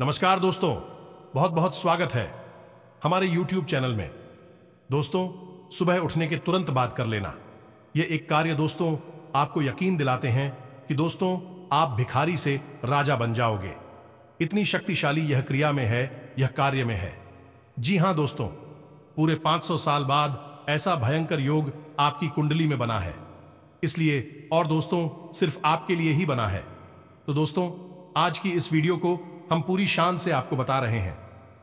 नमस्कार दोस्तों बहुत बहुत स्वागत है हमारे YouTube चैनल में दोस्तों सुबह उठने के तुरंत बात कर लेना ये एक कार्य दोस्तों आपको यकीन दिलाते हैं कि दोस्तों आप भिखारी से राजा बन जाओगे इतनी शक्तिशाली यह क्रिया में है यह कार्य में है जी हाँ दोस्तों पूरे 500 साल बाद ऐसा भयंकर योग आपकी कुंडली में बना है इसलिए और दोस्तों सिर्फ आपके लिए ही बना है तो दोस्तों आज की इस वीडियो को हम पूरी शान से आपको बता रहे हैं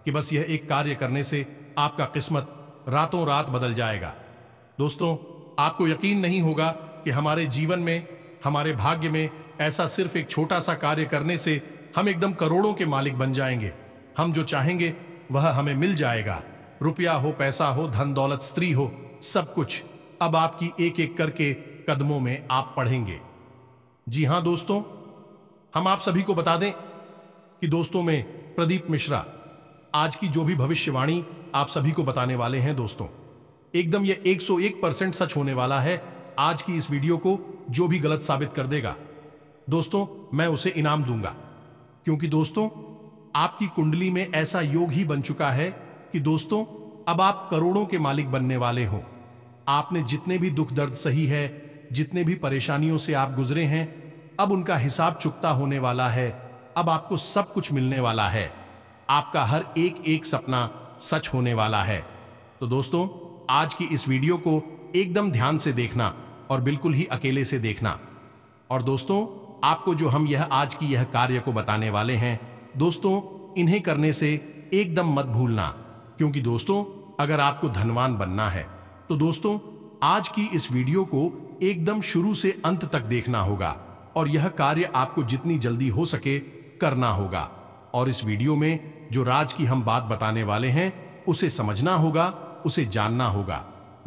कि बस यह एक कार्य करने से आपका किस्मत रातों रात बदल जाएगा दोस्तों आपको यकीन नहीं होगा कि हमारे जीवन में हमारे भाग्य में ऐसा सिर्फ एक छोटा सा कार्य करने से हम एकदम करोड़ों के मालिक बन जाएंगे हम जो चाहेंगे वह हमें मिल जाएगा रुपया हो पैसा हो धन दौलत स्त्री हो सब कुछ अब आपकी एक एक करके कदमों में आप पढ़ेंगे जी हां दोस्तों हम आप सभी को बता दें कि दोस्तों में प्रदीप मिश्रा आज की जो भी भविष्यवाणी आप सभी को बताने वाले हैं दोस्तों एकदम यह 101 परसेंट सच होने वाला है आज की इस वीडियो को जो भी गलत साबित कर देगा दोस्तों मैं उसे इनाम दूंगा क्योंकि दोस्तों आपकी कुंडली में ऐसा योग ही बन चुका है कि दोस्तों अब आप करोड़ों के मालिक बनने वाले हो आपने जितने भी दुख दर्द सही है जितने भी परेशानियों से आप गुजरे हैं अब उनका हिसाब चुकता होने वाला है अब आपको सब कुछ मिलने वाला है आपका हर एक एक सपना सच होने वाला है तो दोस्तों आज की इस वीडियो को एकदम ध्यान से देखना और बिल्कुल ही अकेले से देखना और दोस्तों आपको जो हम यह आज की यह कार्य को बताने वाले हैं दोस्तों इन्हें करने से एकदम मत भूलना क्योंकि दोस्तों अगर आपको धनवान बनना है तो दोस्तों आज की इस वीडियो को एकदम शुरू से अंत तक देखना होगा और यह कार्य आपको जितनी जल्दी हो सके करना होगा और इस वीडियो में जो राज की हम बात बताने वाले हैं उसे समझना होगा उसे जानना होगा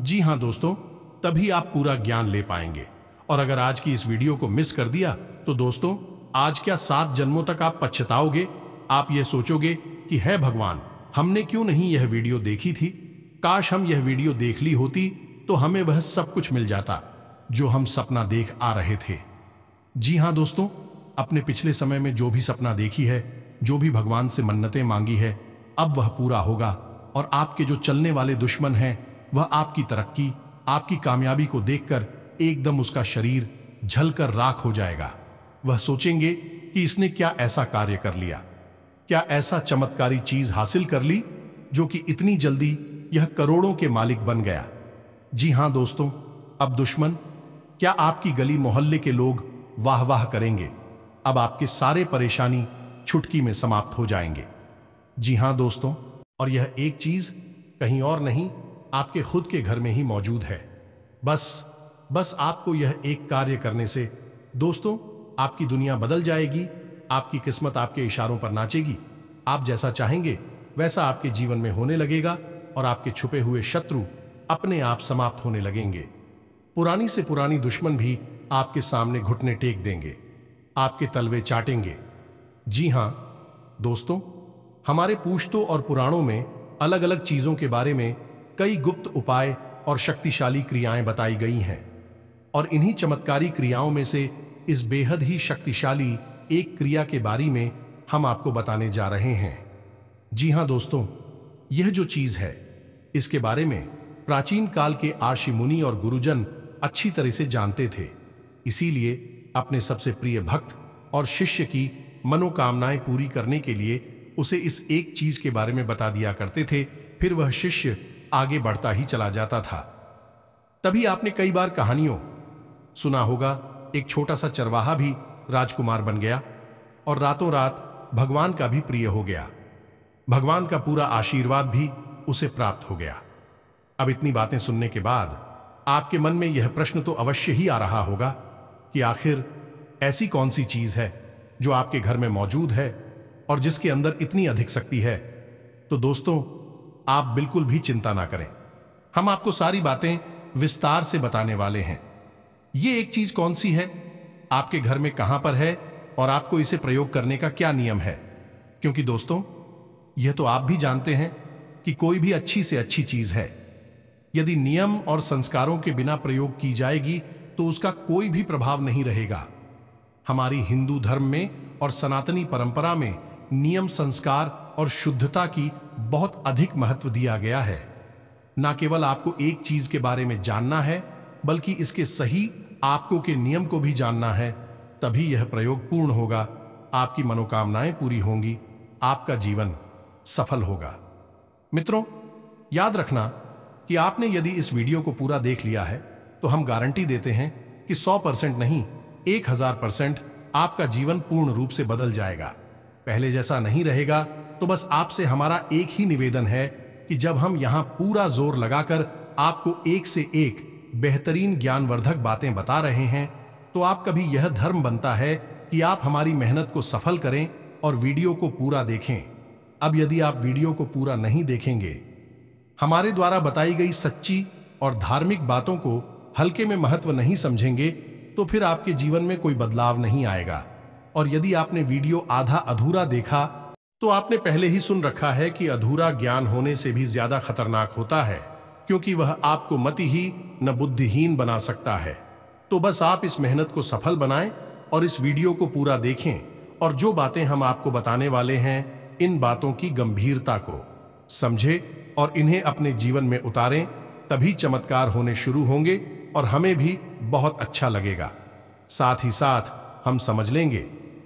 जी हाँ दोस्तों तभी आप पूरा ज्ञान ले पाएंगे और अगर आज की इस वीडियो को मिस कर दिया तो दोस्तों आज क्या सात जन्मों तक आप पछताओगे आप यह सोचोगे कि है भगवान हमने क्यों नहीं यह वीडियो देखी थी काश हम यह वीडियो देख ली होती तो हमें वह सब कुछ मिल जाता जो हम सपना देख आ रहे थे जी हाँ दोस्तों अपने पिछले समय में जो भी सपना देखी है जो भी भगवान से मन्नतें मांगी है अब वह पूरा होगा और आपके जो चलने वाले दुश्मन हैं वह आपकी तरक्की आपकी कामयाबी को देखकर एकदम उसका शरीर झलकर राख हो जाएगा वह सोचेंगे कि इसने क्या ऐसा कार्य कर लिया क्या ऐसा चमत्कारी चीज हासिल कर ली जो कि इतनी जल्दी यह करोड़ों के मालिक बन गया जी हां दोस्तों अब दुश्मन क्या आपकी गली मोहल्ले के लोग वाह वाह करेंगे अब आपके सारे परेशानी छुटकी में समाप्त हो जाएंगे जी हां दोस्तों और यह एक चीज कहीं और नहीं आपके खुद के घर में ही मौजूद है बस बस आपको यह एक कार्य करने से दोस्तों आपकी दुनिया बदल जाएगी आपकी किस्मत आपके इशारों पर नाचेगी आप जैसा चाहेंगे वैसा आपके जीवन में होने लगेगा और आपके छुपे हुए शत्रु अपने आप समाप्त होने लगेंगे पुरानी से पुरानी दुश्मन भी आपके सामने घुटने टेक देंगे आपके तलवे चाटेंगे जी हाँ दोस्तों हमारे पूछतों और पुराणों में अलग अलग चीज़ों के बारे में कई गुप्त उपाय और शक्तिशाली क्रियाएं बताई गई हैं और इन्हीं चमत्कारी क्रियाओं में से इस बेहद ही शक्तिशाली एक क्रिया के बारे में हम आपको बताने जा रहे हैं जी हाँ दोस्तों यह जो चीज़ है इसके बारे में प्राचीन काल के आर्षि मुनि और गुरुजन अच्छी तरह से जानते थे इसीलिए अपने सबसे प्रिय भक्त और शिष्य की मनोकामनाएं पूरी करने के लिए उसे इस एक चीज के बारे में बता दिया करते थे फिर वह शिष्य आगे बढ़ता ही चला जाता था तभी आपने कई बार कहानियों सुना होगा एक छोटा सा चरवाहा भी राजकुमार बन गया और रातों रात भगवान का भी प्रिय हो गया भगवान का पूरा आशीर्वाद भी उसे प्राप्त हो गया अब इतनी बातें सुनने के बाद आपके मन में यह प्रश्न तो अवश्य ही आ रहा होगा कि आखिर ऐसी कौन सी चीज है जो आपके घर में मौजूद है और जिसके अंदर इतनी अधिक शक्ति है तो दोस्तों आप बिल्कुल भी चिंता ना करें हम आपको सारी बातें विस्तार से बताने वाले हैं ये एक चीज कौन सी है आपके घर में कहां पर है और आपको इसे प्रयोग करने का क्या नियम है क्योंकि दोस्तों यह तो आप भी जानते हैं कि कोई भी अच्छी से अच्छी चीज है यदि नियम और संस्कारों के बिना प्रयोग की जाएगी तो उसका कोई भी प्रभाव नहीं रहेगा हमारी हिंदू धर्म में और सनातनी परंपरा में नियम संस्कार और शुद्धता की बहुत अधिक महत्व दिया गया है न केवल आपको एक चीज के बारे में जानना है बल्कि इसके सही आपको के नियम को भी जानना है तभी यह प्रयोग पूर्ण होगा आपकी मनोकामनाएं पूरी होंगी आपका जीवन सफल होगा मित्रों याद रखना कि आपने यदि इस वीडियो को पूरा देख लिया है तो हम गारंटी देते हैं कि 100 परसेंट नहीं एक हजार परसेंट आपका जीवन पूर्ण रूप से बदल जाएगा पहले जैसा नहीं रहेगा तो बस आपसे हमारा एक ही निवेदन है कि जब हम यहां पूरा जोर लगाकर आपको एक से एक बेहतरीन ज्ञानवर्धक बातें बता रहे हैं तो आप कभी यह धर्म बनता है कि आप हमारी मेहनत को सफल करें और वीडियो को पूरा देखें अब यदि आप वीडियो को पूरा नहीं देखेंगे हमारे द्वारा बताई गई सच्ची और धार्मिक बातों को हल्के में महत्व नहीं समझेंगे तो फिर आपके जीवन में कोई बदलाव नहीं आएगा और यदि आपने वीडियो आधा अधूरा देखा तो आपने पहले ही सुन रखा है कि अधूरा ज्ञान होने से भी ज्यादा खतरनाक होता है क्योंकि वह आपको मति ही न बुद्धिहीन बना सकता है तो बस आप इस मेहनत को सफल बनाएं और इस वीडियो को पूरा देखें और जो बातें हम आपको बताने वाले हैं इन बातों की गंभीरता को समझे और इन्हें अपने जीवन में उतारें तभी चमत्कार होने शुरू होंगे और हमें भी बहुत अच्छा लगेगा साथ ही साथ हम समझ लेंगे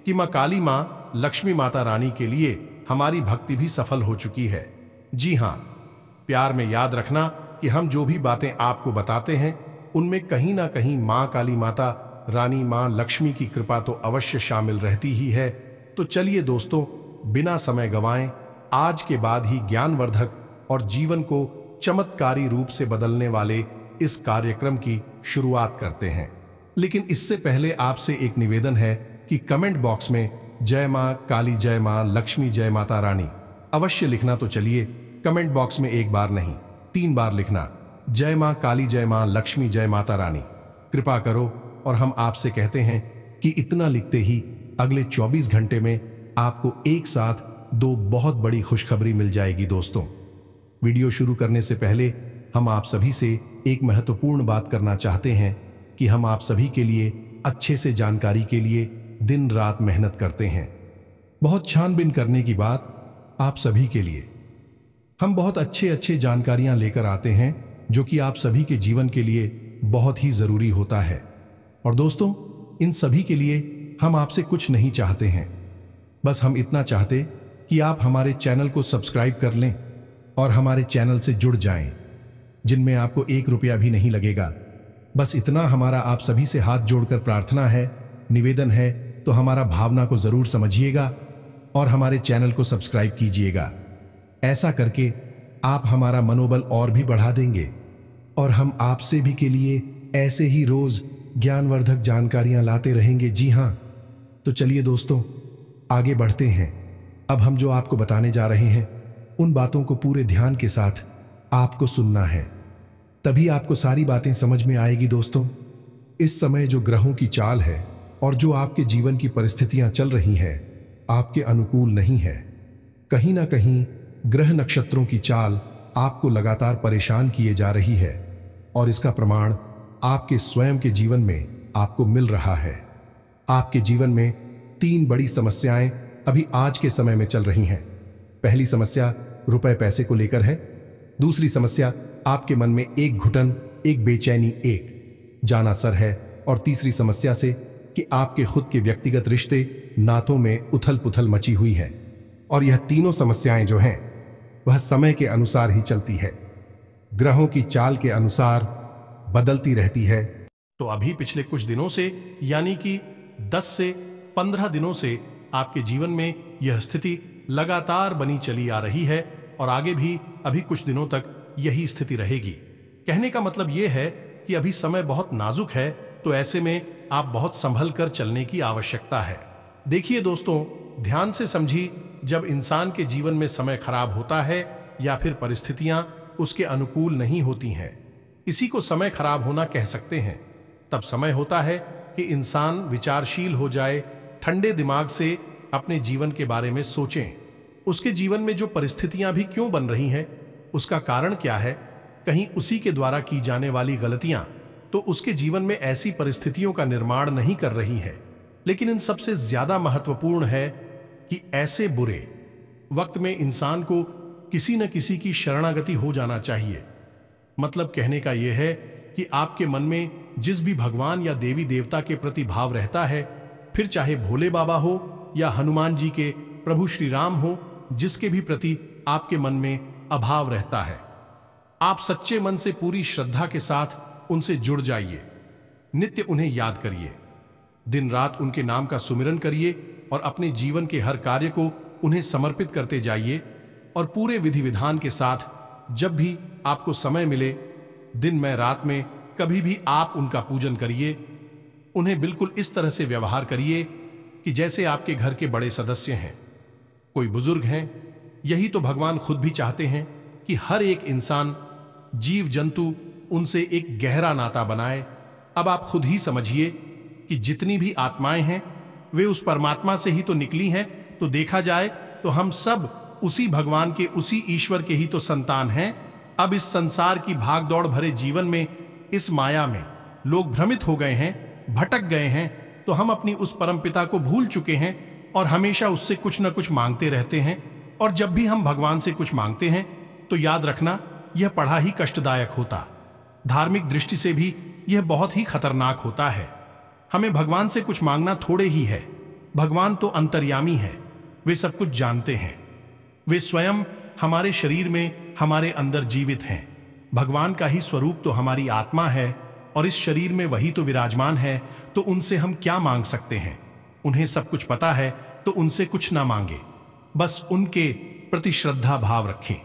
कि मां काली मां लक्ष्मी माता रानी के लिए हमारी भक्ति भी सफल हो चुकी है जी हां प्यार में याद रखना कि हम जो भी बातें आपको बताते हैं उनमें कहीं ना कहीं मां काली माता रानी मां लक्ष्मी की कृपा तो अवश्य शामिल रहती ही है तो चलिए दोस्तों बिना समय गवाएं आज के बाद ही ज्ञानवर्धक और जीवन को चमत्कारी रूप से बदलने वाले इस कार्यक्रम की शुरुआत करते हैं लेकिन इससे पहले आपसे एक निवेदन है कि कमेंट बॉक्स में जय माँ काली जय माँ लक्ष्मी जय माता रानी अवश्य लिखना तो चलिए कमेंट बॉक्स में एक बार नहीं तीन बार लिखना जय माँ काली जय माँ लक्ष्मी जय माता रानी कृपा करो और हम आपसे कहते हैं कि इतना लिखते ही अगले 24 घंटे में आपको एक साथ दो बहुत बड़ी खुशखबरी मिल जाएगी दोस्तों वीडियो शुरू करने से पहले हम आप सभी से एक महत्वपूर्ण बात करना चाहते हैं कि हम आप सभी के लिए अच्छे से जानकारी के लिए दिन रात मेहनत करते हैं बहुत छानबीन करने की बात आप सभी के लिए हम बहुत अच्छे अच्छे जानकारियां लेकर आते हैं जो कि आप सभी के जीवन के लिए बहुत ही ज़रूरी होता है और दोस्तों इन सभी के लिए हम आपसे कुछ नहीं चाहते हैं बस हम इतना चाहते कि आप हमारे चैनल को सब्सक्राइब कर लें और हमारे चैनल से जुड़ जाएं। जिनमें आपको एक रुपया भी नहीं लगेगा बस इतना हमारा आप सभी से हाथ जोड़कर प्रार्थना है निवेदन है तो हमारा भावना को जरूर समझिएगा और हमारे चैनल को सब्सक्राइब कीजिएगा ऐसा करके आप हमारा मनोबल और भी बढ़ा देंगे और हम आपसे भी के लिए ऐसे ही रोज ज्ञानवर्धक जानकारियां लाते रहेंगे जी हाँ तो चलिए दोस्तों आगे बढ़ते हैं अब हम जो आपको बताने जा रहे हैं उन बातों को पूरे ध्यान के साथ आपको सुनना है तभी आपको सारी बातें समझ में आएगी दोस्तों इस समय जो ग्रहों की चाल है और जो आपके जीवन की परिस्थितियां चल रही हैं आपके अनुकूल नहीं है कहीं ना कहीं ग्रह नक्षत्रों की चाल आपको लगातार परेशान किए जा रही है और इसका प्रमाण आपके स्वयं के जीवन में आपको मिल रहा है आपके जीवन में तीन बड़ी समस्याएं अभी आज के समय में चल रही हैं पहली समस्या रुपए पैसे को लेकर है दूसरी समस्या आपके मन में एक घुटन एक बेचैनी एक जाना सर है और तीसरी समस्या से कि आपके खुद के व्यक्तिगत रिश्ते नातों में उथल पुथल मची हुई है और यह तीनों समस्याएं जो हैं वह समय के अनुसार ही चलती है ग्रहों की चाल के अनुसार बदलती रहती है तो अभी पिछले कुछ दिनों से यानी कि 10 से 15 दिनों से आपके जीवन में यह स्थिति लगातार बनी चली आ रही है और आगे भी अभी कुछ दिनों तक यही स्थिति रहेगी कहने का मतलब यह है कि अभी समय बहुत नाजुक है तो ऐसे में आप बहुत संभल कर चलने की आवश्यकता है देखिए दोस्तों ध्यान से समझी जब इंसान के जीवन में समय खराब होता है या फिर परिस्थितियां उसके अनुकूल नहीं होती हैं इसी को समय खराब होना कह सकते हैं तब समय होता है कि इंसान विचारशील हो जाए ठंडे दिमाग से अपने जीवन के बारे में सोचें उसके जीवन में जो परिस्थितियां भी क्यों बन रही हैं उसका कारण क्या है कहीं उसी के द्वारा की जाने वाली गलतियां तो उसके जीवन में ऐसी परिस्थितियों का निर्माण नहीं कर रही है लेकिन इन सबसे ज्यादा महत्वपूर्ण है कि ऐसे बुरे वक्त में इंसान को किसी न किसी की शरणागति हो जाना चाहिए मतलब कहने का यह है कि आपके मन में जिस भी भगवान या देवी देवता के प्रति भाव रहता है फिर चाहे भोले बाबा हो या हनुमान जी के प्रभु श्री राम हो जिसके भी प्रति आपके मन में अभाव रहता है आप सच्चे मन से पूरी श्रद्धा के साथ उनसे जुड़ जाइए नित्य उन्हें याद करिए दिन रात उनके नाम का सुमिरन करिए और अपने जीवन के हर कार्य को उन्हें समर्पित करते जाइए और पूरे विधि विधान के साथ जब भी आपको समय मिले दिन में रात में कभी भी आप उनका पूजन करिए उन्हें बिल्कुल इस तरह से व्यवहार करिए कि जैसे आपके घर के बड़े सदस्य हैं कोई बुजुर्ग हैं यही तो भगवान खुद भी चाहते हैं कि हर एक इंसान जीव जंतु उनसे एक गहरा नाता बनाए अब आप खुद ही समझिए कि जितनी भी आत्माएं हैं वे उस परमात्मा से ही तो निकली हैं तो देखा जाए तो हम सब उसी भगवान के उसी ईश्वर के ही तो संतान हैं अब इस संसार की भागदौड़ भरे जीवन में इस माया में लोग भ्रमित हो गए हैं भटक गए हैं तो हम अपनी उस परमपिता को भूल चुके हैं और हमेशा उससे कुछ न कुछ मांगते रहते हैं और जब भी हम भगवान से कुछ मांगते हैं तो याद रखना यह पढ़ा ही कष्टदायक होता धार्मिक दृष्टि से भी यह बहुत ही खतरनाक होता है हमें भगवान से कुछ मांगना थोड़े ही है भगवान तो अंतर्यामी है वे सब कुछ जानते हैं वे स्वयं हमारे शरीर में हमारे अंदर जीवित हैं भगवान का ही स्वरूप तो हमारी आत्मा है और इस शरीर में वही तो विराजमान है तो उनसे हम क्या मांग सकते हैं उन्हें सब कुछ पता है तो उनसे कुछ ना मांगे बस उनके प्रति श्रद्धा भाव रखें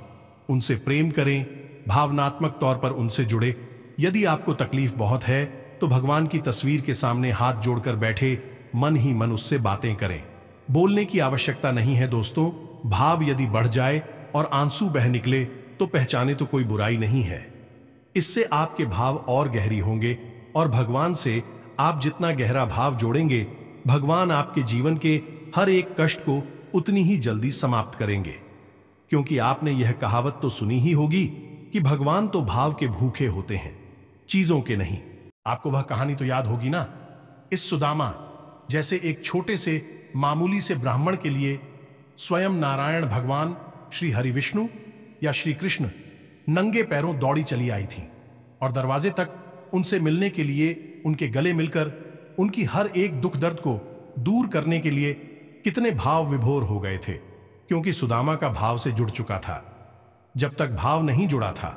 उनसे प्रेम करें भावनात्मक तौर पर उनसे जुड़े यदि आपको तकलीफ बहुत है तो भगवान की तस्वीर के सामने हाथ जोड़कर बैठे मन ही मन उससे बातें करें बोलने की आवश्यकता नहीं है दोस्तों भाव यदि बढ़ जाए और आंसू बह निकले तो पहचाने तो कोई बुराई नहीं है इससे आपके भाव और गहरी होंगे और भगवान से आप जितना गहरा भाव जोड़ेंगे भगवान आपके जीवन के हर एक कष्ट को उतनी ही जल्दी समाप्त करेंगे क्योंकि आपने यह कहावत तो सुनी ही होगी कि भगवान तो भाव के भूखे होते हैं चीजों के नहीं आपको वह कहानी तो याद होगी ना इस सुदामा जैसे एक छोटे से मामूली से ब्राह्मण के लिए स्वयं नारायण भगवान श्री हरि विष्णु या श्री कृष्ण नंगे पैरों दौड़ी चली आई थी और दरवाजे तक उनसे मिलने के लिए उनके गले मिलकर उनकी हर एक दुख दर्द को दूर करने के लिए कितने भाव विभोर हो गए थे क्योंकि सुदामा का भाव से जुड़ चुका था जब तक भाव नहीं जुड़ा था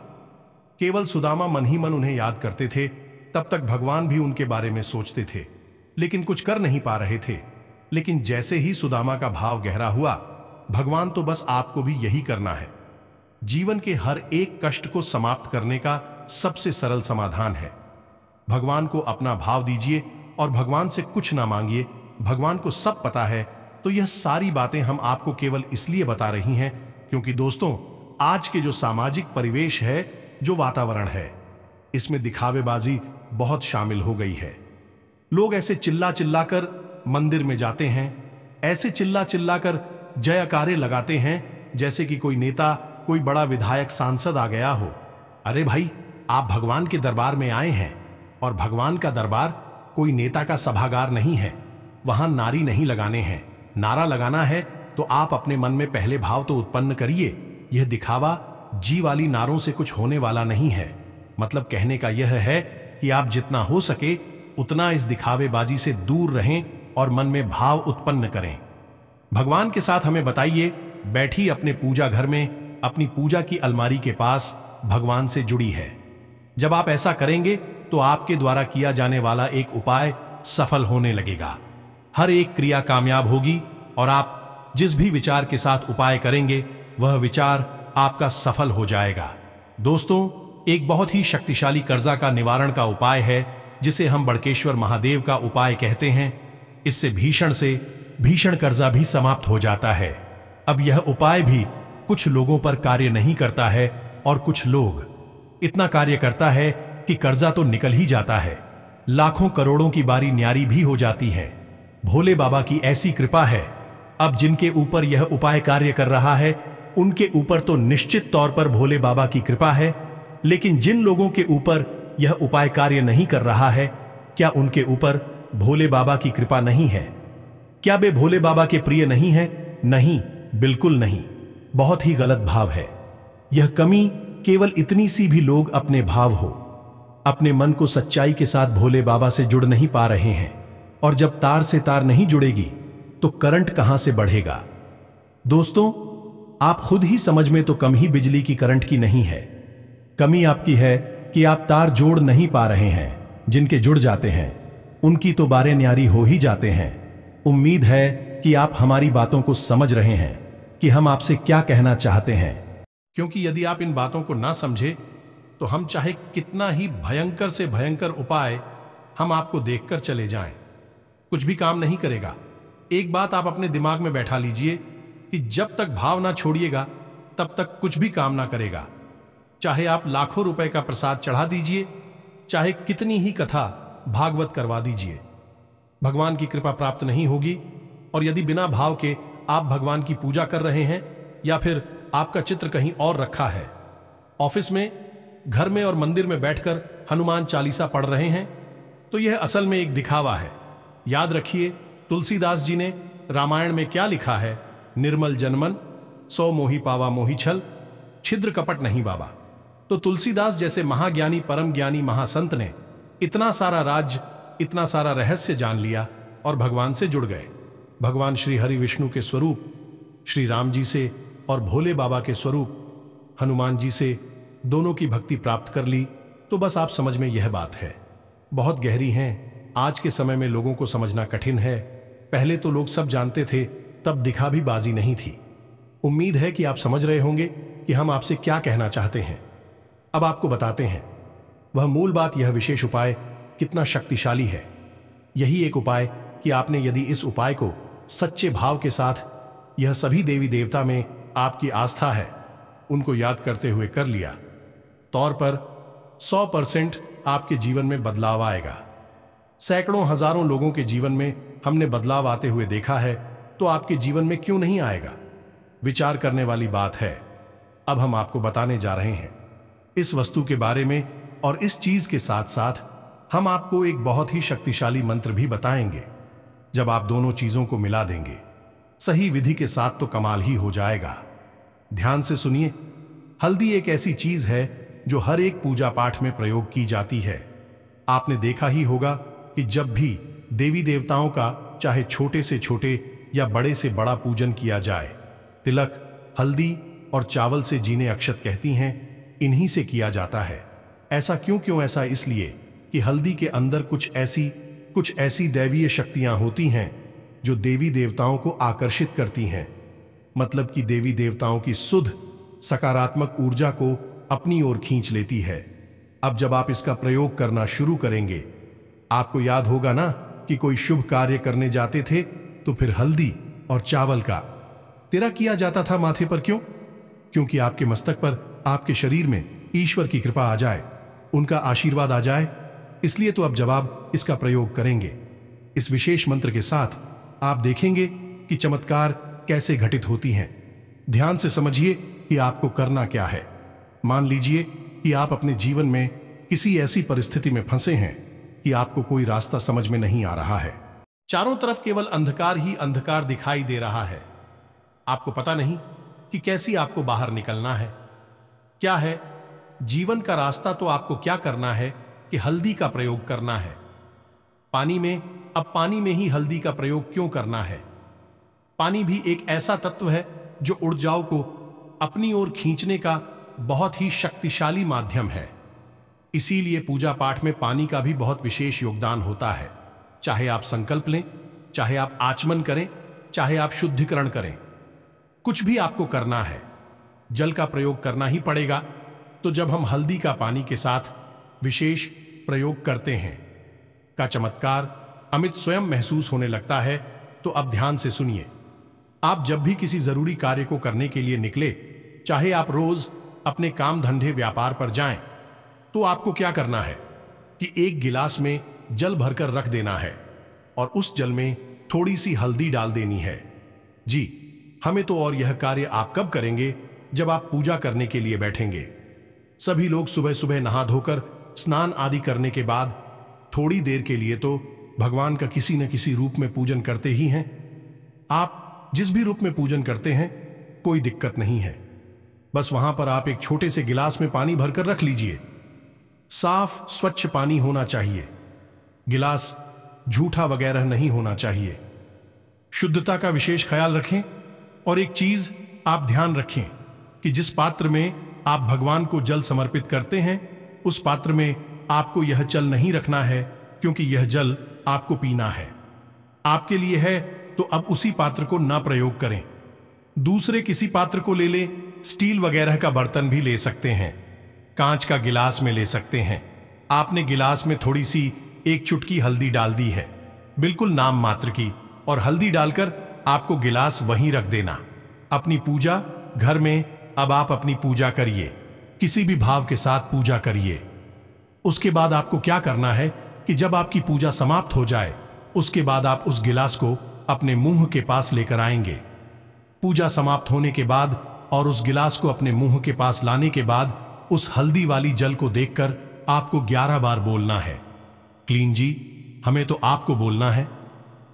केवल सुदामा मन ही मन उन्हें याद करते थे तब तक भगवान भी उनके बारे में सोचते थे लेकिन कुछ कर नहीं पा रहे थे लेकिन जैसे ही सुदामा का भाव गहरा हुआ भगवान तो बस आपको भी यही करना है जीवन के हर एक कष्ट को समाप्त करने का सबसे सरल समाधान है भगवान को अपना भाव दीजिए और भगवान से कुछ ना मांगिए भगवान को सब पता है तो यह सारी बातें हम आपको केवल इसलिए बता रही हैं क्योंकि दोस्तों आज के जो सामाजिक परिवेश है जो वातावरण है इसमें दिखावेबाजी बहुत शामिल हो गई है लोग ऐसे चिल्ला चिल्ला कर मंदिर में जाते हैं ऐसे चिल्ला चिल्ला कर जयकारे लगाते हैं जैसे कि कोई नेता कोई बड़ा विधायक सांसद आ गया हो अरे भाई आप भगवान के दरबार में आए हैं और भगवान का दरबार कोई नेता का सभागार नहीं है वहां नारी नहीं लगाने हैं नारा लगाना है तो आप अपने मन में पहले भाव तो उत्पन्न करिए यह दिखावा जी वाली नारों से कुछ होने वाला नहीं है मतलब कहने का यह है कि आप जितना हो सके उतना इस दिखावेबाजी से दूर रहें और मन में भाव उत्पन्न करें भगवान के साथ हमें बताइए बैठी अपने पूजा घर में अपनी पूजा की अलमारी के पास भगवान से जुड़ी है जब आप ऐसा करेंगे तो आपके द्वारा किया जाने वाला एक उपाय सफल होने लगेगा हर एक क्रिया कामयाब होगी और आप जिस भी विचार के साथ उपाय करेंगे वह विचार आपका सफल हो जाएगा दोस्तों एक बहुत ही शक्तिशाली कर्जा का निवारण का उपाय है जिसे हम बड़केश्वर महादेव का उपाय कहते हैं इससे भीषण से भीषण कर्जा भी समाप्त हो जाता है अब यह उपाय भी कुछ लोगों पर कार्य नहीं करता है और कुछ लोग इतना कार्य करता है कि कर्जा तो निकल ही जाता है लाखों करोड़ों की बारी न्यारी भी हो जाती है भोले बाबा की ऐसी कृपा है अब जिनके ऊपर यह उपाय कार्य कर रहा है उनके ऊपर तो निश्चित तौर पर भोले बाबा की कृपा है लेकिन जिन लोगों के ऊपर यह उपाय कार्य नहीं कर रहा है क्या उनके ऊपर भोले बाबा की कृपा नहीं है क्या वे भोले बाबा के प्रिय नहीं है नहीं बिल्कुल नहीं बहुत ही गलत भाव है यह कमी केवल इतनी सी भी लोग अपने भाव हो अपने मन को सच्चाई के साथ भोले बाबा से जुड़ नहीं पा रहे हैं और जब तार से तार नहीं जुड़ेगी तो करंट कहां से बढ़ेगा दोस्तों आप खुद ही समझ में तो कम ही बिजली की करंट की नहीं है कमी आपकी है कि आप तार जोड़ नहीं पा रहे हैं जिनके जुड़ जाते हैं उनकी तो बारे न्यारी हो ही जाते हैं उम्मीद है कि आप हमारी बातों को समझ रहे हैं कि हम आपसे क्या कहना चाहते हैं क्योंकि यदि आप इन बातों को ना समझे तो हम चाहे कितना ही भयंकर से भयंकर उपाय हम आपको देखकर चले जाएं, कुछ भी काम नहीं करेगा एक बात आप अपने दिमाग में बैठा लीजिए कि जब तक भाव ना छोड़िएगा तब तक कुछ भी काम ना करेगा चाहे आप लाखों रुपए का प्रसाद चढ़ा दीजिए चाहे कितनी ही कथा भागवत करवा दीजिए भगवान की कृपा प्राप्त नहीं होगी और यदि बिना भाव के आप भगवान की पूजा कर रहे हैं या फिर आपका चित्र कहीं और रखा है ऑफिस में घर में और मंदिर में बैठकर हनुमान चालीसा पढ़ रहे हैं तो यह असल में एक दिखावा है याद रखिए तुलसीदास जी ने रामायण में क्या लिखा है निर्मल जनमन सौ मोही पावा मोही छल छिद्र कपट नहीं बाबा तो तुलसीदास जैसे महाज्ञानी परम ज्ञानी महासंत ने इतना सारा राज्य इतना सारा रहस्य जान लिया और भगवान से जुड़ गए भगवान श्री हरि विष्णु के स्वरूप श्री राम जी से और भोले बाबा के स्वरूप हनुमान जी से दोनों की भक्ति प्राप्त कर ली तो बस आप समझ में यह बात है बहुत गहरी हैं आज के समय में लोगों को समझना कठिन है पहले तो लोग सब जानते थे तब दिखा भी बाजी नहीं थी उम्मीद है कि आप समझ रहे होंगे कि हम आपसे क्या कहना चाहते हैं अब आपको बताते हैं वह मूल बात यह विशेष उपाय कितना शक्तिशाली है यही एक उपाय कि आपने यदि इस उपाय को सच्चे भाव के साथ यह सभी देवी देवता में आपकी आस्था है उनको याद करते हुए कर लिया तौर पर 100 परसेंट आपके जीवन में बदलाव आएगा सैकड़ों हजारों लोगों के जीवन में हमने बदलाव आते हुए देखा है तो आपके जीवन में क्यों नहीं आएगा विचार करने वाली बात है अब हम आपको बताने जा रहे हैं इस वस्तु के बारे में और इस चीज के साथ साथ हम आपको एक बहुत ही शक्तिशाली मंत्र भी बताएंगे जब आप दोनों चीजों को मिला देंगे सही विधि के साथ तो कमाल ही हो जाएगा ध्यान से सुनिए हल्दी एक ऐसी चीज है जो हर एक पूजा पाठ में प्रयोग की जाती है आपने देखा ही होगा कि जब भी देवी देवताओं का चाहे छोटे से छोटे या बड़े से बड़ा पूजन किया जाए तिलक हल्दी और चावल से जीने अक्षत कहती हैं इन्हीं से किया जाता है ऐसा क्यों क्यों ऐसा इसलिए कि हल्दी के अंदर कुछ ऐसी कुछ ऐसी दैवीय शक्तियां होती हैं जो देवी देवताओं को आकर्षित करती हैं मतलब कि देवी देवताओं की सुध सकारात्मक ऊर्जा को अपनी ओर खींच लेती है अब जब आप इसका प्रयोग करना शुरू करेंगे आपको याद होगा ना कि कोई शुभ कार्य करने जाते थे तो फिर हल्दी और चावल का तेरा किया जाता था माथे पर क्यों क्योंकि आपके मस्तक पर आपके शरीर में ईश्वर की कृपा आ जाए उनका आशीर्वाद आ जाए इसलिए तो अब जवाब इसका प्रयोग करेंगे इस विशेष मंत्र के साथ आप देखेंगे कि चमत्कार कैसे घटित होती हैं ध्यान से समझिए कि आपको करना क्या है मान लीजिए कि आप अपने जीवन में किसी ऐसी परिस्थिति में फंसे हैं कि आपको कोई रास्ता समझ में नहीं आ रहा है चारों तरफ केवल अंधकार ही अंधकार दिखाई दे रहा है आपको पता नहीं कि कैसी आपको बाहर निकलना है क्या है जीवन का रास्ता तो आपको क्या करना है कि हल्दी का प्रयोग करना है पानी में अब पानी में ही हल्दी का प्रयोग क्यों करना है पानी भी एक ऐसा तत्व है जो ऊर्जाओं को अपनी ओर खींचने का बहुत ही शक्तिशाली माध्यम है इसीलिए पूजा पाठ में पानी का भी बहुत विशेष योगदान होता है चाहे आप संकल्प लें चाहे आप आचमन करें चाहे आप शुद्धिकरण करें कुछ भी आपको करना है जल का प्रयोग करना ही पड़ेगा तो जब हम हल्दी का पानी के साथ विशेष प्रयोग करते हैं का चमत्कार अमित स्वयं महसूस होने लगता है तो अब ध्यान से सुनिए आप जब भी किसी जरूरी कार्य को करने के लिए निकले चाहे आप रोज अपने काम धंधे व्यापार पर जाएं, तो आपको क्या करना है कि एक गिलास में जल भरकर रख देना है और उस जल में थोड़ी सी हल्दी डाल देनी है जी हमें तो और यह कार्य आप कब करेंगे जब आप पूजा करने के लिए बैठेंगे सभी लोग सुबह सुबह नहा धोकर स्नान आदि करने के बाद थोड़ी देर के लिए तो भगवान का किसी न किसी रूप में पूजन करते ही हैं आप जिस भी रूप में पूजन करते हैं कोई दिक्कत नहीं है बस वहां पर आप एक छोटे से गिलास में पानी भरकर रख लीजिए साफ स्वच्छ पानी होना चाहिए गिलास झूठा वगैरह नहीं होना चाहिए शुद्धता का विशेष ख्याल रखें और एक चीज आप ध्यान रखें कि जिस पात्र में आप भगवान को जल समर्पित करते हैं उस पात्र में आपको यह जल नहीं रखना है क्योंकि यह जल आपको पीना है आपके लिए है तो अब उसी पात्र को ना प्रयोग करें दूसरे किसी पात्र को ले लें स्टील वगैरह का बर्तन भी ले सकते हैं कांच का गिलास में ले सकते हैं आपने गिलास में थोड़ी सी एक चुटकी हल्दी डाल दी है बिल्कुल नाम मात्र की और हल्दी डालकर आपको गिलास वहीं रख देना अपनी पूजा घर में अब आप अपनी पूजा करिए किसी भी भाव के साथ पूजा करिए उसके बाद आपको क्या करना है कि जब आपकी पूजा समाप्त हो जाए उसके बाद आप उस गिलास को अपने मुंह के पास लेकर आएंगे पूजा समाप्त होने के बाद और उस गिलास को अपने मुंह के पास लाने के बाद उस हल्दी वाली जल को देखकर आपको ग्यारह बार बोलना है क्लीन जी हमें तो आपको बोलना है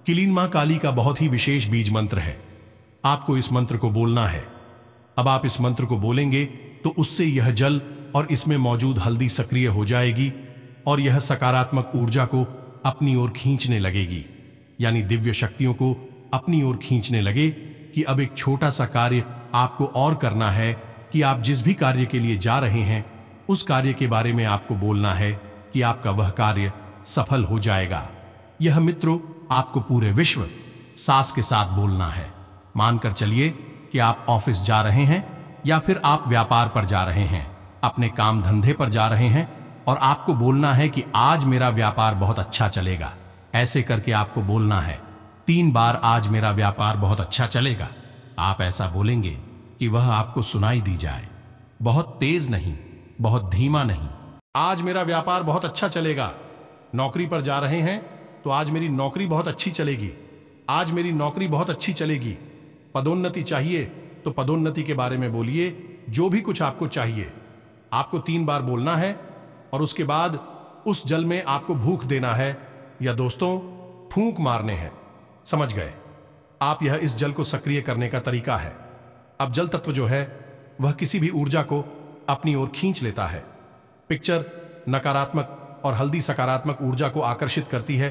क्लीन मां काली का बहुत ही विशेष बीज मंत्र है आपको इस मंत्र को बोलना है अब आप इस मंत्र को बोलेंगे तो उससे यह जल और इसमें मौजूद हल्दी सक्रिय हो जाएगी और यह सकारात्मक ऊर्जा को अपनी ओर खींचने लगेगी यानी दिव्य शक्तियों को अपनी ओर खींचने लगे कि अब एक छोटा सा कार्य आपको और करना है कि आप जिस भी कार्य के लिए जा रहे हैं उस कार्य के बारे में आपको बोलना है कि आपका वह कार्य सफल हो जाएगा यह मित्रों आपको पूरे विश्व सास के साथ बोलना है मानकर चलिए कि आप ऑफिस जा रहे हैं या फिर आप व्यापार पर जा रहे हैं अपने काम धंधे पर जा रहे हैं और आपको बोलना है कि आज मेरा व्यापार बहुत अच्छा चलेगा ऐसे करके आपको बोलना है तीन बार आज मेरा व्यापार बहुत अच्छा चलेगा आप ऐसा बोलेंगे कि वह आपको सुनाई दी जाए बहुत तेज नहीं बहुत धीमा नहीं आज मेरा व्यापार बहुत अच्छा चलेगा नौकरी पर जा रहे हैं तो आज मेरी नौकरी बहुत अच्छी चलेगी आज मेरी नौकरी बहुत अच्छी चलेगी पदोन्नति चाहिए तो पदोन्नति के बारे में बोलिए जो भी कुछ आपको चाहिए आपको तीन बार बोलना है और उसके बाद उस जल में आपको भूख देना है या दोस्तों फूंक मारने हैं समझ गए आप यह इस जल को सक्रिय करने का तरीका है अब जल तत्व जो है वह किसी भी ऊर्जा को अपनी ओर खींच लेता है पिक्चर नकारात्मक और हल्दी सकारात्मक ऊर्जा को आकर्षित करती है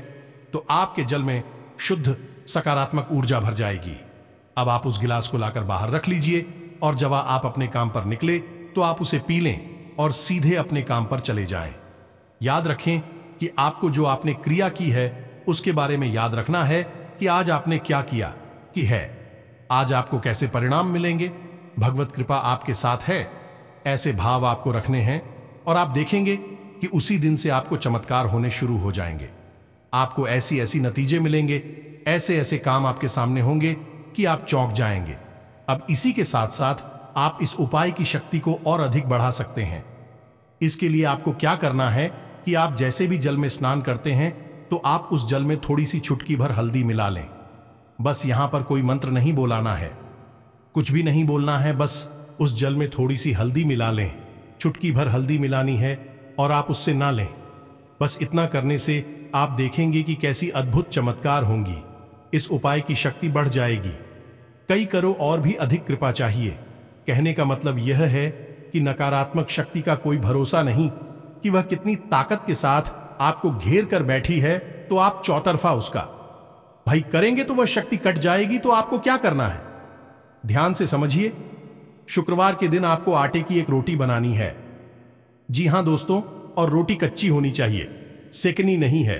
तो आपके जल में शुद्ध सकारात्मक ऊर्जा भर जाएगी अब आप उस गिलास को लाकर बाहर रख लीजिए और जब आप अपने काम पर निकले तो आप उसे पी लें और सीधे अपने काम पर चले जाएं। याद रखें कि आपको जो आपने क्रिया की है उसके बारे में याद रखना है कि आज आपने क्या किया कि है आज आपको कैसे परिणाम मिलेंगे भगवत कृपा आपके साथ है ऐसे भाव आपको रखने हैं और आप देखेंगे कि उसी दिन से आपको चमत्कार होने शुरू हो जाएंगे आपको ऐसी ऐसी नतीजे मिलेंगे ऐसे ऐसे काम आपके सामने होंगे कि आप चौंक जाएंगे अब इसी के साथ साथ आप इस उपाय की शक्ति को और अधिक बढ़ा सकते हैं इसके लिए आपको क्या करना है कि आप जैसे भी जल में स्नान करते हैं तो आप उस जल में थोड़ी सी छुटकी भर हल्दी मिला लें बस यहां पर कोई मंत्र नहीं बोलाना है कुछ भी नहीं बोलना है बस उस जल में थोड़ी सी हल्दी मिला लें छुटकी भर हल्दी मिलानी है और आप उससे ना लें बस इतना करने से आप देखेंगे कि कैसी अद्भुत चमत्कार होंगी इस उपाय की शक्ति बढ़ जाएगी कई करो और भी अधिक कृपा चाहिए कहने का मतलब यह है कि नकारात्मक शक्ति का कोई भरोसा नहीं कि वह कितनी ताकत के साथ आपको घेर कर बैठी है तो आप चौतरफा उसका भाई करेंगे तो वह शक्ति कट जाएगी तो आपको क्या करना है ध्यान से समझिए शुक्रवार के दिन आपको आटे की एक रोटी बनानी है जी हां दोस्तों और रोटी कच्ची होनी चाहिए सेकनी नहीं है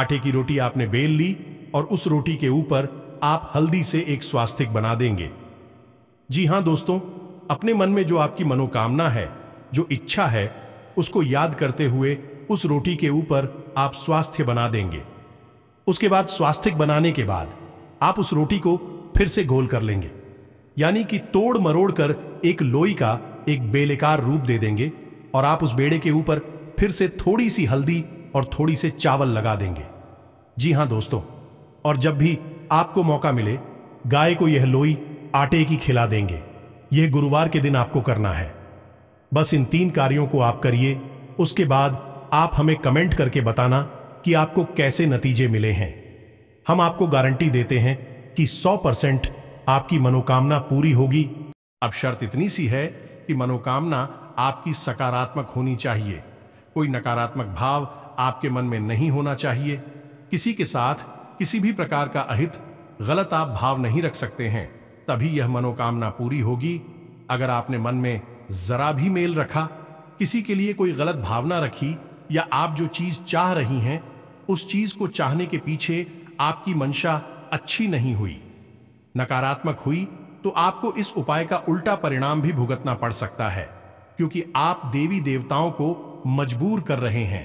आटे की रोटी आपने बेल ली और उस रोटी के ऊपर आप हल्दी से एक स्वास्थ्य बना देंगे जी हां दोस्तों अपने मन में जो आपकी मनोकामना है जो इच्छा है उसको याद करते हुए उस रोटी के ऊपर आप स्वास्थ्य बना देंगे उसके बाद स्वास्थ्य बनाने के बाद आप उस रोटी को फिर से गोल कर लेंगे यानी कि तोड़ मरोड़ कर एक लोई का एक बेलेकार रूप दे देंगे और आप उस बेड़े के ऊपर फिर से थोड़ी सी हल्दी और थोड़ी से चावल लगा देंगे जी हां दोस्तों और जब भी आपको मौका मिले गाय को यह लोई आटे की खिला देंगे यह गुरुवार के दिन आपको करना है बस इन तीन कार्यों को आप करिए उसके बाद आप हमें कमेंट करके बताना कि आपको कैसे नतीजे मिले हैं हम आपको गारंटी देते हैं कि 100 परसेंट आपकी मनोकामना पूरी होगी अब शर्त इतनी सी है कि मनोकामना आपकी सकारात्मक होनी चाहिए कोई नकारात्मक भाव आपके मन में नहीं होना चाहिए किसी के साथ किसी भी प्रकार का अहित गलत आप भाव नहीं रख सकते हैं तभी यह मनोकामना पूरी होगी अगर आपने मन में जरा भी मेल रखा किसी के लिए कोई गलत भावना रखी या आप जो चीज चाह रही हैं उस चीज को चाहने के पीछे आपकी मंशा अच्छी नहीं हुई नकारात्मक हुई तो आपको इस उपाय का उल्टा परिणाम भी भुगतना पड़ सकता है क्योंकि आप देवी देवताओं को मजबूर कर रहे हैं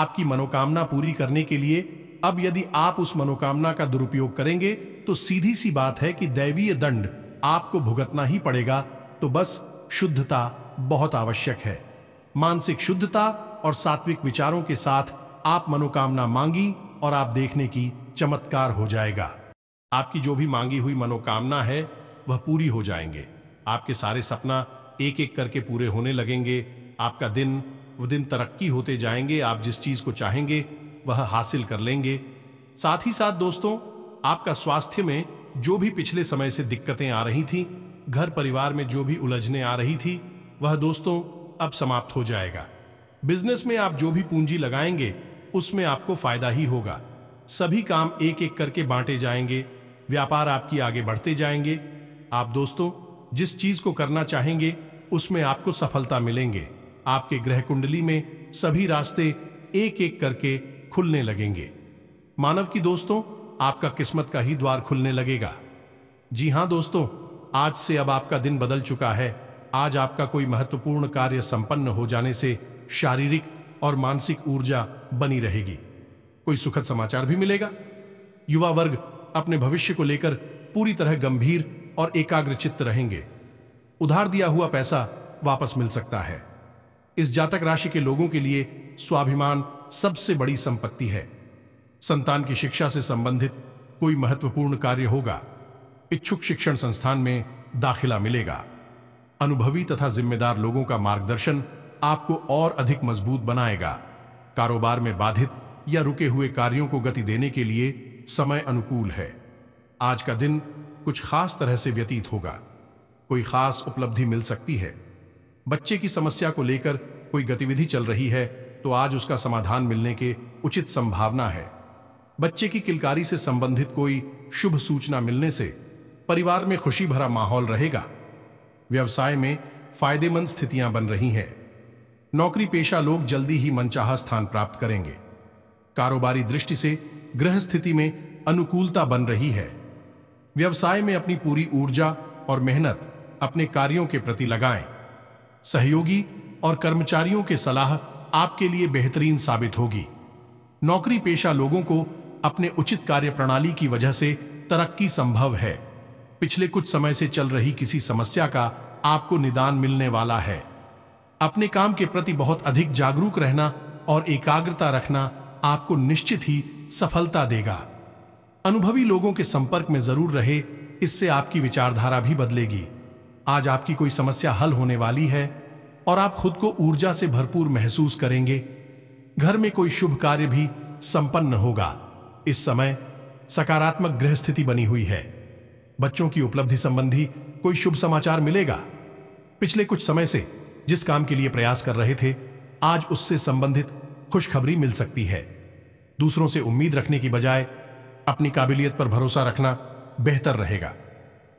आपकी मनोकामना पूरी करने के लिए अब यदि आप उस मनोकामना का दुरुपयोग करेंगे तो सीधी सी बात है कि दैवीय दंड आपको भुगतना ही पड़ेगा तो बस शुद्धता बहुत आवश्यक है मानसिक शुद्धता और सात्विक विचारों के साथ आप मनोकामना मांगी और आप देखने की चमत्कार हो जाएगा आपकी जो भी मांगी हुई मनोकामना है वह पूरी हो जाएंगे आपके सारे सपना एक एक करके पूरे होने लगेंगे आपका दिन व दिन तरक्की होते जाएंगे आप जिस चीज को चाहेंगे वह हासिल कर लेंगे साथ ही साथ दोस्तों आपका स्वास्थ्य में जो भी पिछले समय से दिक्कतें आ रही थी घर परिवार में जो भी उलझने आ रही थी वह दोस्तों अब समाप्त हो जाएगा बिजनेस में आप जो भी पूंजी लगाएंगे उसमें आपको फायदा ही होगा सभी काम एक एक करके बांटे जाएंगे व्यापार आपकी आगे बढ़ते जाएंगे आप दोस्तों जिस चीज को करना चाहेंगे उसमें आपको सफलता मिलेंगे आपके ग्रह कुंडली में सभी रास्ते एक एक करके खुलने लगेंगे मानव की दोस्तों आपका किस्मत का ही द्वार खुलने लगेगा जी हाँ दोस्तों आज से अब आपका दिन बदल चुका है आज आपका कोई महत्वपूर्ण कार्य संपन्न हो जाने से शारीरिक और मानसिक ऊर्जा बनी रहेगी कोई सुखद समाचार भी मिलेगा युवा वर्ग अपने भविष्य को लेकर पूरी तरह गंभीर और एकाग्रचित्त रहेंगे उधार दिया हुआ पैसा वापस मिल सकता है इस जातक राशि के लोगों के लिए स्वाभिमान सबसे बड़ी संपत्ति है संतान की शिक्षा से संबंधित कोई महत्वपूर्ण कार्य होगा इच्छुक शिक्षण संस्थान में दाखिला मिलेगा अनुभवी तथा जिम्मेदार लोगों का मार्गदर्शन आपको और अधिक मजबूत बनाएगा कारोबार में बाधित या रुके हुए कार्यों को गति देने के लिए समय अनुकूल है आज का दिन कुछ खास तरह से व्यतीत होगा कोई खास उपलब्धि मिल सकती है बच्चे की समस्या को लेकर कोई गतिविधि चल रही है तो आज उसका समाधान मिलने के उचित संभावना है बच्चे की किलकारी से संबंधित कोई शुभ सूचना मिलने से परिवार में खुशी भरा माहौल रहेगा व्यवसाय में फायदेमंद स्थितियां बन रही हैं नौकरी पेशा लोग जल्दी ही मनचाहा स्थान प्राप्त करेंगे कारोबारी दृष्टि से ग्रह स्थिति में अनुकूलता बन रही है व्यवसाय में अपनी पूरी ऊर्जा और मेहनत अपने कार्यों के प्रति लगाएं सहयोगी और कर्मचारियों के सलाह आपके लिए बेहतरीन साबित होगी नौकरी पेशा लोगों को अपने उचित कार्य प्रणाली की वजह से तरक्की संभव है पिछले कुछ समय से चल रही किसी समस्या का आपको निदान मिलने वाला है अपने काम के प्रति बहुत अधिक जागरूक रहना और एकाग्रता रखना आपको निश्चित ही सफलता देगा अनुभवी लोगों के संपर्क में जरूर रहे इससे आपकी विचारधारा भी बदलेगी आज आपकी कोई समस्या हल होने वाली है और आप खुद को ऊर्जा से भरपूर महसूस करेंगे घर में कोई शुभ कार्य भी संपन्न होगा इस समय सकारात्मक गृह स्थिति बनी हुई है बच्चों की उपलब्धि संबंधी कोई शुभ समाचार मिलेगा पिछले कुछ समय से जिस काम के लिए प्रयास कर रहे थे आज उससे संबंधित खुशखबरी मिल सकती है दूसरों से उम्मीद रखने की बजाय अपनी काबिलियत पर भरोसा रखना बेहतर रहेगा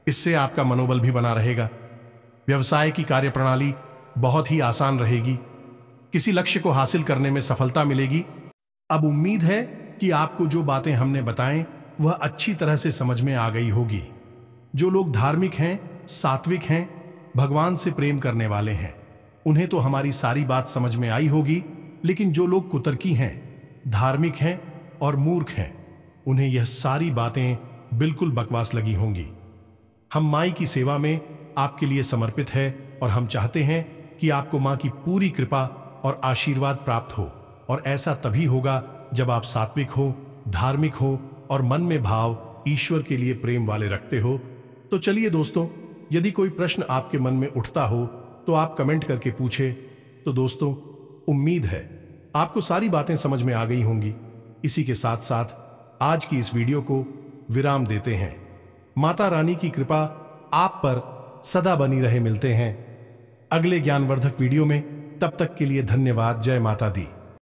इससे आपका मनोबल भी बना रहेगा व्यवसाय की कार्यप्रणाली बहुत ही आसान रहेगी किसी लक्ष्य को हासिल करने में सफलता मिलेगी अब उम्मीद है कि आपको जो बातें हमने बताएं वह अच्छी तरह से समझ में आ गई होगी जो लोग धार्मिक हैं सात्विक हैं भगवान से प्रेम करने वाले हैं उन्हें तो हमारी सारी बात समझ में आई होगी लेकिन जो लोग कुतर्की हैं धार्मिक हैं और मूर्ख हैं उन्हें यह सारी बातें बिल्कुल बकवास लगी होंगी हम माई की सेवा में आपके लिए समर्पित है और हम चाहते हैं कि आपको माँ की पूरी कृपा और आशीर्वाद प्राप्त हो और ऐसा तभी होगा जब आप सात्विक हो धार्मिक हो और मन में भाव ईश्वर के लिए प्रेम वाले रखते हो तो चलिए दोस्तों यदि कोई प्रश्न आपके मन में उठता हो तो आप कमेंट करके पूछे तो दोस्तों उम्मीद है आपको सारी बातें समझ में आ गई होंगी इसी के साथ साथ आज की इस वीडियो को विराम देते हैं माता रानी की कृपा आप पर सदा बनी रहे मिलते हैं अगले ज्ञानवर्धक वीडियो में तब तक के लिए धन्यवाद जय माता दी